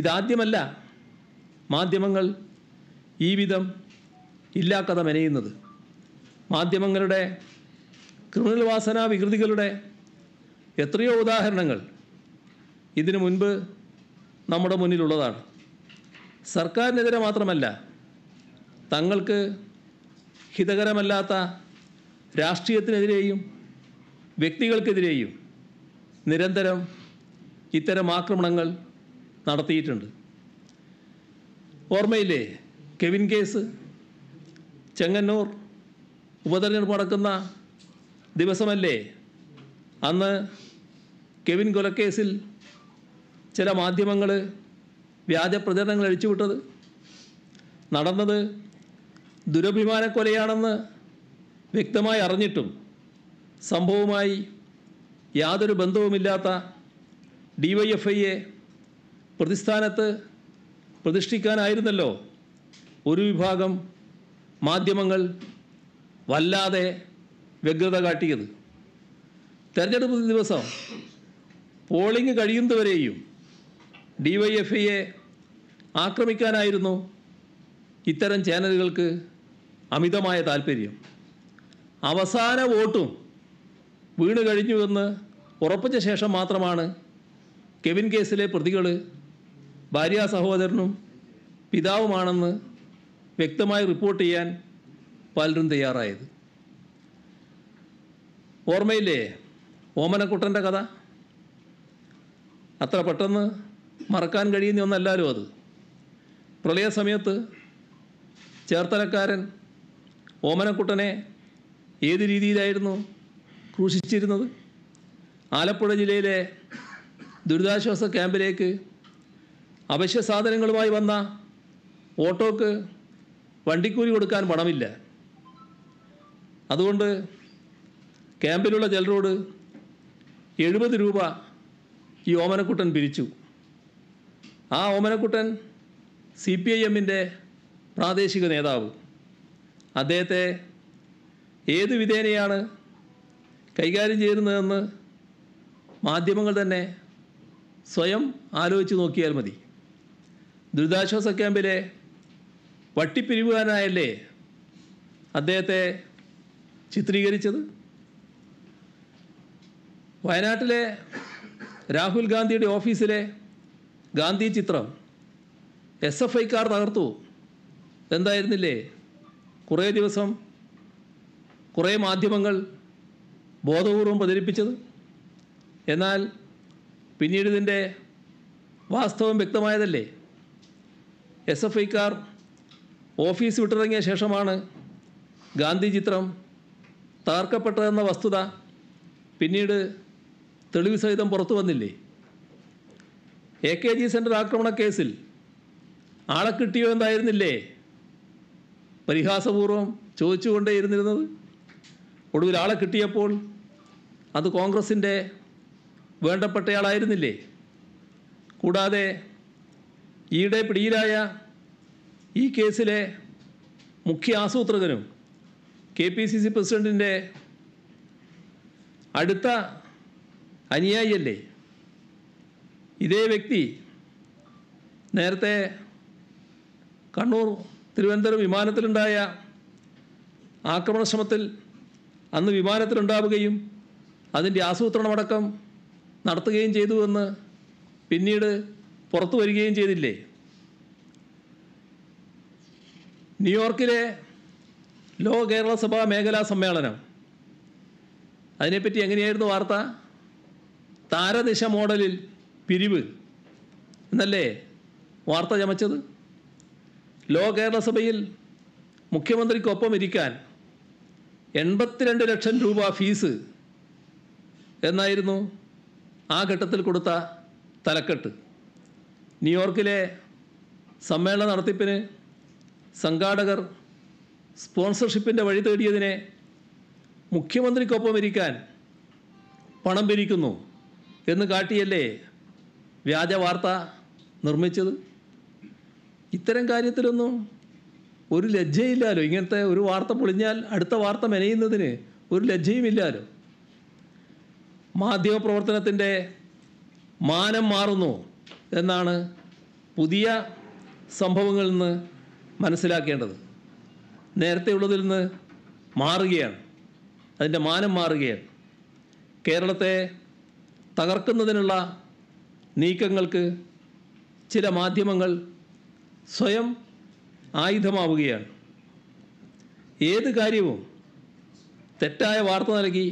ഇതാദ്യമല്ല മാധ്യമങ്ങൾ ഈ വിധം ഇല്ലാക്കഥ മെനയുന്നത് മാധ്യമങ്ങളുടെ ക്രിമിനൽ വാസന വികൃതികളുടെ എത്രയോ ഉദാഹരണങ്ങൾ ഇതിനു മുൻപ് നമ്മുടെ മുന്നിലുള്ളതാണ് സർക്കാരിനെതിരെ മാത്രമല്ല തങ്ങൾക്ക് ഹിതകരമല്ലാത്ത രാഷ്ട്രീയത്തിനെതിരെയും വ്യക്തികൾക്കെതിരെയും നിരന്തരം ഇത്തരം ആക്രമണങ്ങൾ നടത്തിയിട്ടുണ്ട് ഓർമ്മയില്ലേ കെവിൻ കേസ് ചെങ്ങന്നൂർ ഉപതെരഞ്ഞെടുപ്പ് നടക്കുന്ന ദിവസമല്ലേ അന്ന് കെവിൻ കൊലക്കേസിൽ ചില മാധ്യമങ്ങൾ വ്യാജ പ്രചരണങ്ങൾ അഴിച്ചുവിട്ടത് നടന്നത് ദുരഭിമാന കൊലയാണെന്ന് വ്യക്തമായി അറിഞ്ഞിട്ടും സംഭവവുമായി യാതൊരു ബന്ധവുമില്ലാത്ത ഡി വൈ എഫ് ഐയെ പ്രതിസ്ഥാനത്ത് പ്രതിഷ്ഠിക്കാനായിരുന്നല്ലോ ഒരു വിഭാഗം മാധ്യമങ്ങൾ വല്ലാതെ വ്യഗ്രത കാട്ടിയത് തെരഞ്ഞെടുപ്പ് ദിവസം പോളിംഗ് കഴിയുന്നവരെയും ഡിവൈഎഫ്ഐയെ ആക്രമിക്കാനായിരുന്നു ഇത്തരം ചാനലുകൾക്ക് അമിതമായ താല്പര്യം അവസാന വോട്ടും വീണ് കഴിഞ്ഞുവെന്ന് ഉറപ്പിച്ച ശേഷം മാത്രമാണ് കെവിൻ കേസിലെ പ്രതികൾ ഭാര്യാ സഹോദരനും പിതാവുമാണെന്ന് വ്യക്തമായി റിപ്പോർട്ട് ചെയ്യാൻ പലരും തയ്യാറായത് ഓർമ്മയില്ലേ ഓമനക്കുട്ടൻ്റെ കഥ അത്ര പെട്ടെന്ന് മറക്കാൻ കഴിയുന്ന ഒന്നല്ലാലും അത് പ്രളയ സമയത്ത് ചേർത്തലക്കാരൻ ഓമനക്കുട്ടനെ ഏത് രീതിയിലായിരുന്നു ക്രൂശിച്ചിരുന്നത് ആലപ്പുഴ ജില്ലയിലെ ദുരിതാശ്വാസ ക്യാമ്പിലേക്ക് അവശ്യ സാധനങ്ങളുമായി വന്ന ഓട്ടോക്ക് വണ്ടിക്കൂലി കൊടുക്കാൻ പണമില്ല അതുകൊണ്ട് ക്യാമ്പിലുള്ള ചിലരോട് എഴുപത് രൂപ ഈ ഓമനക്കുട്ടൻ പിരിച്ചു ആ ഓമനക്കുട്ടൻ സി പി ഐ എമ്മിൻ്റെ പ്രാദേശിക നേതാവ് അദ്ദേഹത്തെ ഏത് വിധേനയാണ് കൈകാര്യം ചെയ്യുന്നതെന്ന് മാധ്യമങ്ങൾ തന്നെ സ്വയം ആലോചിച്ച് നോക്കിയാൽ മതി ദുരിതാശ്വാസ ക്യാമ്പിലെ വട്ടിപ്പിരിവുകാരനായല്ലേ അദ്ദേഹത്തെ ചിത്രീകരിച്ചത് വയനാട്ടിലെ രാഹുൽ ഗാന്ധിയുടെ ഓഫീസിലെ ഗാന്ധി ചിത്രം എസ് എഫ് ഐക്കാർ തകർത്തു എന്തായിരുന്നില്ലേ കുറേ ദിവസം കുറേ മാധ്യമങ്ങൾ ബോധപൂർവം പ്രചരിപ്പിച്ചത് എന്നാൽ പിന്നീട് ഇതിൻ്റെ വാസ്തവം വ്യക്തമായതല്ലേ എസ് എഫ് ഐക്കാർ ഓഫീസ് വിട്ടിറങ്ങിയ ശേഷമാണ് ഗാന്ധി ചിത്രം തകർക്കപ്പെട്ടതെന്ന വസ്തുത പിന്നീട് തെളിവ് സഹിതം പുറത്തു വന്നില്ലേ എ കെ ജി സെൻ്റർ ആക്രമണ കേസിൽ ആളെ കിട്ടിയോ എന്തായിരുന്നില്ലേ പരിഹാസപൂർവ്വം ചോദിച്ചുകൊണ്ടേയിരുന്നിരുന്നത് ഒടുവിൽ ആളെ കിട്ടിയപ്പോൾ അത് കോൺഗ്രസിൻ്റെ വേണ്ടപ്പെട്ടയാളായിരുന്നില്ലേ കൂടാതെ ഈയിടെ പിടിയിലായ ഈ കേസിലെ മുഖ്യ ആസൂത്രകനും കെ പി സി സി പ്രസിഡൻറ്റിൻ്റെ അടുത്ത അനുയായിയല്ലേ ഇതേ വ്യക്തി നേരത്തെ കണ്ണൂർ തിരുവനന്തപുരം വിമാനത്തിലുണ്ടായ ആക്രമണശ്രമത്തിൽ അന്ന് വിമാനത്തിലുണ്ടാവുകയും അതിൻ്റെ ആസൂത്രണമടക്കം നടത്തുകയും ചെയ്തു എന്ന് പിന്നീട് പുറത്തു വരികയും ചെയ്തില്ലേ ന്യൂയോർക്കിലെ ലോ കേരള സഭാ മേഖലാ സമ്മേളനം അതിനെപ്പറ്റി എങ്ങനെയായിരുന്നു വാർത്ത താരദിശ മോഡലിൽ പിരിവ് എന്നല്ലേ വാർത്ത ചമച്ചത് ലോ കേരള സഭയിൽ മുഖ്യമന്ത്രിക്കൊപ്പം ഇരിക്കാൻ എൺപത്തിരണ്ട് ലക്ഷം രൂപ ഫീസ് എന്നായിരുന്നു ആ ഘട്ടത്തിൽ കൊടുത്ത തലക്കെട്ട് ന്യൂയോർക്കിലെ സമ്മേളന നടത്തിപ്പിന് സംഘാടകർ സ്പോൺസർഷിപ്പിൻ്റെ വഴി തേടിയതിനെ മുഖ്യമന്ത്രിക്കൊപ്പം ഇരിക്കാൻ പണം പിരിക്കുന്നു എന്ന് കാട്ടിയല്ലേ വ്യാജ വാർത്ത നിർമ്മിച്ചത് ഇത്തരം കാര്യത്തിലൊന്നും ഒരു ലജ്ജയില്ലാലോ ഇങ്ങനത്തെ ഒരു വാർത്ത പൊളിഞ്ഞാൽ അടുത്ത വാർത്ത മെനയുന്നതിന് ഒരു ലജ്ജയുമില്ലാലോ മാധ്യമപ്രവർത്തനത്തിൻ്റെ മാനം മാറുന്നു എന്നാണ് പുതിയ സംഭവങ്ങളിൽ നിന്ന് മനസ്സിലാക്കേണ്ടത് നേരത്തെ ഉള്ളതിൽ നിന്ന് മാറുകയാണ് അതിൻ്റെ മാനം മാറുകയാണ് കേരളത്തെ തകർക്കുന്നതിനുള്ള നീക്കങ്ങൾക്ക് ചില മാധ്യമങ്ങൾ സ്വയം ആയുധമാവുകയാണ് ഏത് കാര്യവും തെറ്റായ വാർത്ത നൽകി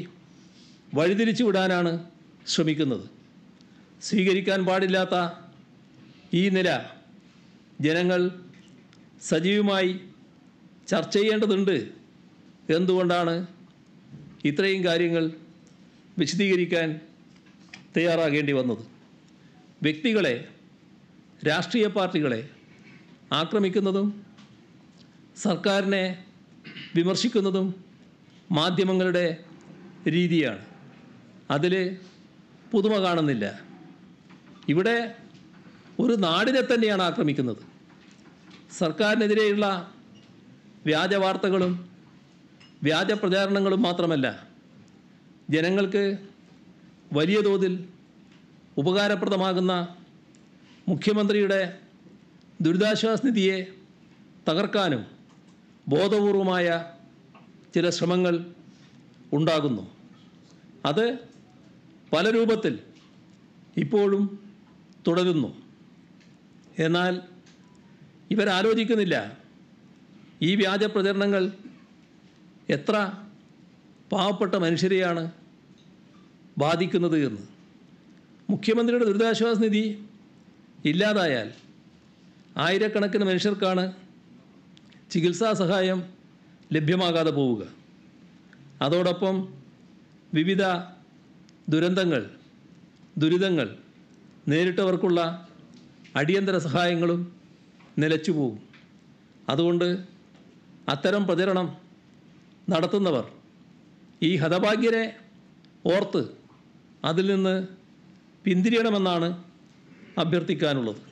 വഴിതിരിച്ചു വിടാനാണ് ശ്രമിക്കുന്നത് സ്വീകരിക്കാൻ പാടില്ലാത്ത ഈ നില ജനങ്ങൾ സജീവമായി ചർച്ച ചെയ്യേണ്ടതുണ്ട് എന്തുകൊണ്ടാണ് ഇത്രയും കാര്യങ്ങൾ വിശദീകരിക്കാൻ തയ്യാറാകേണ്ടി വന്നത് വ്യക്തികളെ രാഷ്ട്രീയ പാർട്ടികളെ ആക്രമിക്കുന്നതും സർക്കാരിനെ വിമർശിക്കുന്നതും മാധ്യമങ്ങളുടെ രീതിയാണ് അതിൽ പുതുമ കാണുന്നില്ല ഇവിടെ ഒരു നാടിനെ തന്നെയാണ് ആക്രമിക്കുന്നത് സർക്കാരിനെതിരെയുള്ള വ്യാജ വാർത്തകളും വ്യാജ പ്രചാരണങ്ങളും മാത്രമല്ല ജനങ്ങൾക്ക് വലിയ തോതിൽ ഉപകാരപ്രദമാകുന്ന മുഖ്യമന്ത്രിയുടെ ദുരിതാശ്വാസ നിധിയെ തകർക്കാനും ബോധപൂർവമായ ചില ശ്രമങ്ങൾ ഉണ്ടാകുന്നു അത് പല രൂപത്തിൽ ഇപ്പോഴും തുടരുന്നു എന്നാൽ ഇവരാലോചിക്കുന്നില്ല ഈ വ്യാജ പ്രചരണങ്ങൾ എത്ര പാവപ്പെട്ട മനുഷ്യരെയാണ് ബാധിക്കുന്നത് എന്ന് മുഖ്യമന്ത്രിയുടെ ദുരിതാശ്വാസ നിധി ഇല്ലാതായാൽ ആയിരക്കണക്കിന് മനുഷ്യർക്കാണ് ചികിത്സാ സഹായം ലഭ്യമാകാതെ പോവുക അതോടൊപ്പം വിവിധ ദുരന്തങ്ങൾ ദുരിതങ്ങൾ നേരിട്ടവർക്കുള്ള അടിയന്തര സഹായങ്ങളും നിലച്ചു പോകും അതുകൊണ്ട് അത്തരം പ്രചരണം നടത്തുന്നവർ ഈ ഹതഭാഗ്യരെ ഓർത്ത് അതിൽ നിന്ന് പിന്തിരിയണമെന്നാണ് അഭ്യർത്ഥിക്കാനുള്ളത്